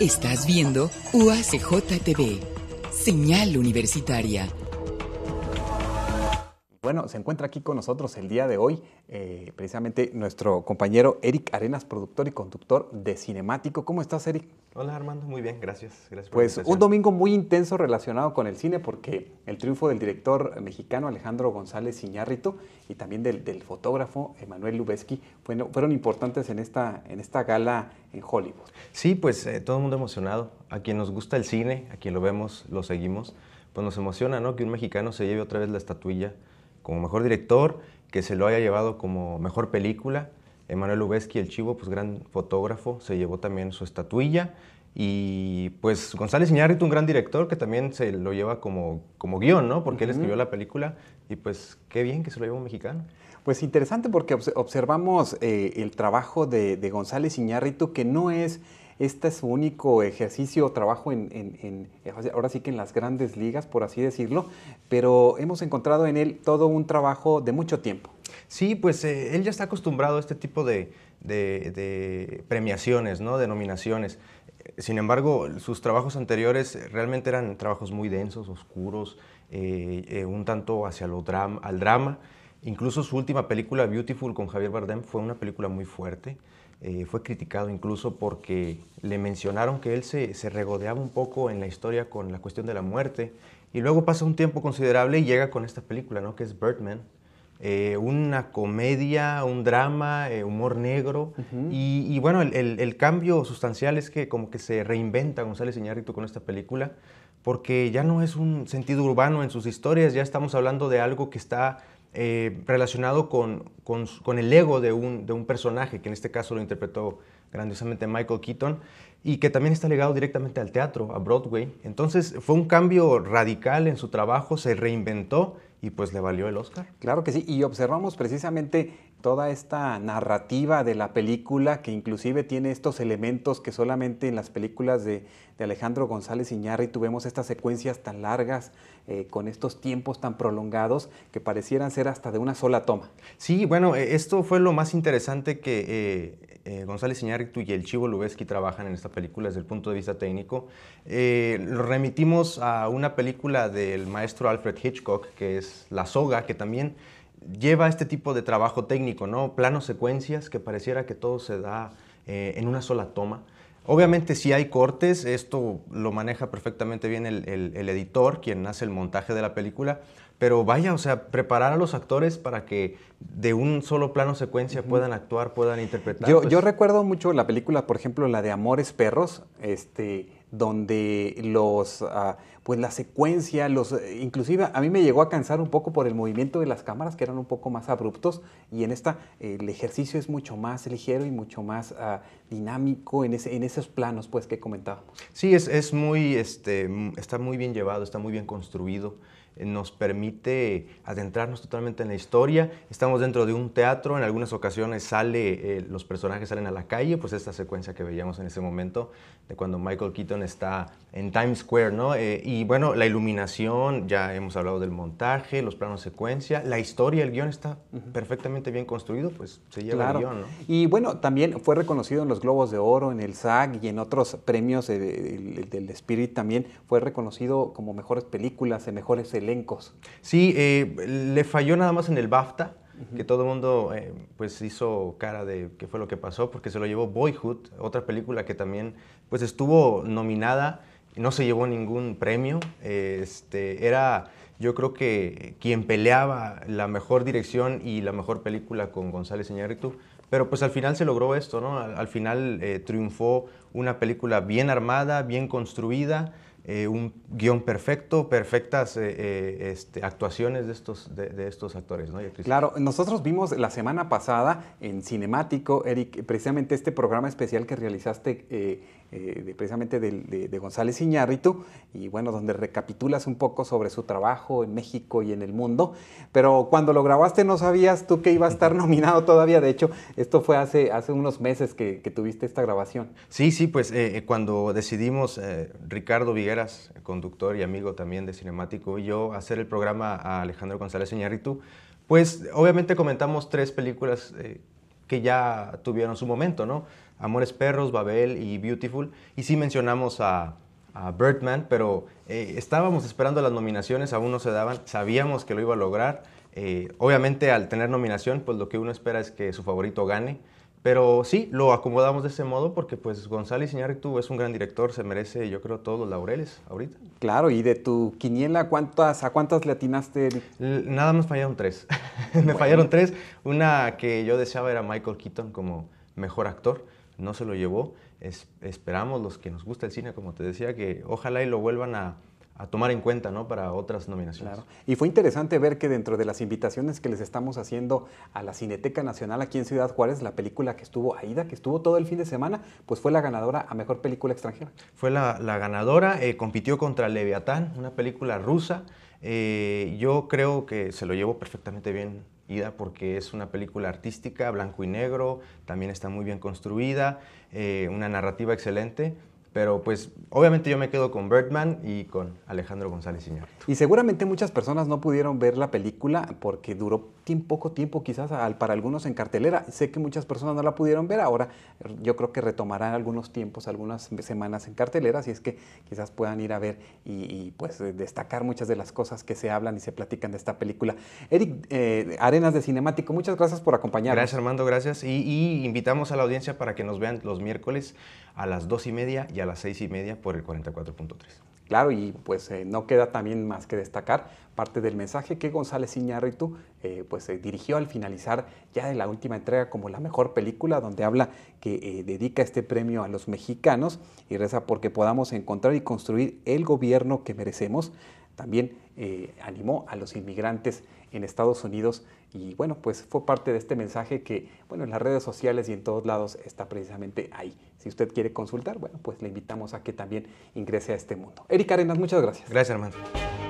Estás viendo UACJTV, señal universitaria bueno, se encuentra aquí con nosotros el día de hoy eh, precisamente nuestro compañero Eric Arenas, productor y conductor de Cinemático. ¿Cómo estás, Eric? Hola, Armando. Muy bien, gracias. gracias pues un domingo muy intenso relacionado con el cine porque el triunfo del director mexicano Alejandro González Iñárritu y también del, fotógrafo Emanuel Lubezki fueron, importantes en esta, en esta gala en Hollywood. Sí, pues eh, todo el mundo emocionado. A quien nos gusta el cine, a quien lo vemos, lo seguimos, pues nos emociona, ¿no? Que un mexicano se lleve otra vez la estatuilla como mejor director, que se lo haya llevado como mejor película. Emanuel ubeski el chivo, pues gran fotógrafo, se llevó también su estatuilla. Y pues González Iñárritu, un gran director que también se lo lleva como, como guión, ¿no? Porque él escribió la película y pues qué bien que se lo llevó un mexicano. Pues interesante porque observamos eh, el trabajo de, González Iñárritu que no es este es su único ejercicio o trabajo en, ahora sí que en las grandes ligas, por así decirlo, pero hemos encontrado en él todo un trabajo de mucho tiempo. Sí, pues eh, él ya está acostumbrado a este tipo de, premiaciones, ¿no? de nominaciones. Sin embargo, sus trabajos anteriores realmente eran trabajos muy densos, oscuros, eh, eh, un tanto hacia lo al drama. Incluso su última película, Beautiful, con Javier Bardem, fue una película muy fuerte. Eh, fue criticado incluso porque le mencionaron que él se, regodeaba un poco en la historia con la cuestión de la muerte. Y luego pasa un tiempo considerable y llega con esta película, ¿no? que es Birdman. Eh, una comedia, un drama, eh, humor negro. y, bueno, el, el, cambio sustancial es que como que se reinventa González Iñárritu con esta película, porque ya no es un sentido urbano en sus historias, ya estamos hablando de algo que está eh, relacionado con, el ego de un, de un, personaje, que en este caso lo interpretó grandiosamente Michael Keaton, y que también está ligado directamente al teatro, a Broadway. Entonces fue un cambio radical en su trabajo, se reinventó y pues le valió el Oscar. Claro que sí, y observamos precisamente toda esta narrativa de la película que inclusive tiene estos elementos que solamente en las películas de, Alejandro González Iñárritu tuvimos estas secuencias tan largas eh, con estos tiempos tan prolongados que parecieran ser hasta de una sola toma. Sí, bueno, eh, esto fue lo más interesante que eh, González Iñárritu y el Chivo Lubeski trabajan en esta película desde el punto de vista técnico. lo remitimos a una película del maestro Alfred Hitchcock que es La soga, que también lleva este tipo de trabajo técnico, ¿no? Planos secuencias que pareciera que todo se da eh, en una sola toma. Obviamente si hay cortes, esto lo maneja perfectamente bien el, editor, quien hace el montaje de la película, pero vaya, o sea, preparar a los actores para que de un solo plano secuencia puedan actuar, puedan interpretar. Yo, pues yo recuerdo mucho la película, por ejemplo, la de Amores Perros, este, donde los, ah, pues la secuencia, los, inclusive a mí me llegó a cansar un poco por el movimiento de las cámaras, que eran un poco más abruptos, y en esta eh, el ejercicio es mucho más ligero y mucho más ah, dinámico en, esos planos pues, que comentado. Sí, es, este, está muy bien llevado, está muy bien construido nos permite adentrarnos totalmente en la historia. Estamos dentro de un teatro, en algunas ocasiones sale, eh, los personajes salen a la calle, pues esta secuencia que veíamos en ese momento de cuando Michael Keaton está en Times Square, ¿no? Eh, y bueno, la iluminación, ya hemos hablado del montaje, los planos secuencia, la historia, el guión está perfectamente bien construido, pues se lleva el guión, ¿no? Y bueno, también fue reconocido en los Globos de Oro, en el SAG y en otros premios, eh, del Spirit también fue reconocido como mejores películas, en mejores Sí, eh, le falló nada más en el BAFTA, que todo el mundo eh, pues hizo cara de qué fue lo que pasó, porque se lo llevó Boyhood, otra película que también pues estuvo nominada, no se llevó ningún premio, este, era yo creo que quien peleaba la mejor dirección y la mejor película con González Iñárritu, pero pues al final se logró esto, ¿no? Al, final eh, triunfó una película bien armada, bien construida, eh, un guión perfecto, perfectas eh, eh, este, actuaciones de estos, de, estos actores. ¿no? Claro, nosotros vimos la semana pasada en Cinemático, Eric, precisamente este programa especial que realizaste precisamente de, de, de González Iñárritu, y bueno, donde recapitulas un poco sobre su trabajo en México y en el mundo, pero cuando lo grabaste no sabías tú que iba a estar nominado todavía, de hecho, esto fue hace, hace unos meses que, que tuviste esta grabación. Sí, sí, pues cuando decidimos, Ricardo Viguer, conductor y amigo también de Cinemático, y yo hacer el programa a Alejandro González Iñárritu, pues obviamente comentamos tres películas eh, que ya tuvieron su momento, ¿no? Amores Perros, Babel y Beautiful, y sí mencionamos a, Birdman, pero eh, estábamos esperando las nominaciones, aún no se daban, sabíamos que lo iba a lograr. Eh, obviamente al tener nominación, pues lo que uno espera es que su favorito gane. Pero sí, lo acomodamos de ese modo porque pues González Iñárritu es un gran director, se merece yo creo todos los laureles ahorita. Claro, y de tu quiniela, ¿cuántas, ¿a cuántas le atinaste? nada más fallaron tres. Me fallaron tres. Una que yo deseaba era Michael Keaton como mejor actor, no se lo llevó. esperamos los que nos gusta el cine, como te decía, que ojalá y lo vuelvan a, a tomar en cuenta ¿no? para otras nominaciones. Y fue interesante ver que dentro de las invitaciones que les estamos haciendo a la Cineteca Nacional aquí en Ciudad Juárez, la película que estuvo Ida, que estuvo todo el fin de semana, pues fue la ganadora a Mejor Película Extranjera. Fue la, ganadora, eh, compitió contra Leviatán, una película rusa. Eh, yo creo que se lo llevo perfectamente bien Ida porque es una película artística, blanco y negro, también está muy bien construida, eh, una narrativa excelente pero pues obviamente yo me quedo con Birdman y con Alejandro González Iñárritu. Y seguramente muchas personas no pudieron ver la película porque duró poco tiempo quizás para algunos en cartelera. Sé que muchas personas no la pudieron ver, ahora yo creo que retomarán algunos tiempos, algunas semanas en cartelera, así es que quizás puedan ir a ver y, pues eh, destacar muchas de las cosas que se hablan y se platican de esta película. Eric eh, Arenas de Cinemático, muchas gracias por acompañarnos. Gracias Armando, gracias. Y, invitamos a la audiencia para que nos vean los miércoles a las dos y media y las seis y media por el 44.3. Claro, y pues eh, no queda también más que destacar parte del mensaje que González Iñárritu eh, pues dirigió al finalizar ya de la última entrega como la mejor película, donde habla que eh, dedica este premio a los mexicanos y reza porque podamos encontrar y construir el gobierno que merecemos también eh, animó a los inmigrantes en Estados Unidos y bueno, pues fue parte de este mensaje que, bueno, en las redes sociales y en todos lados está precisamente ahí. Si usted quiere consultar, bueno, pues le invitamos a que también ingrese a este mundo. Erika Arenas, muchas gracias. Gracias, hermano.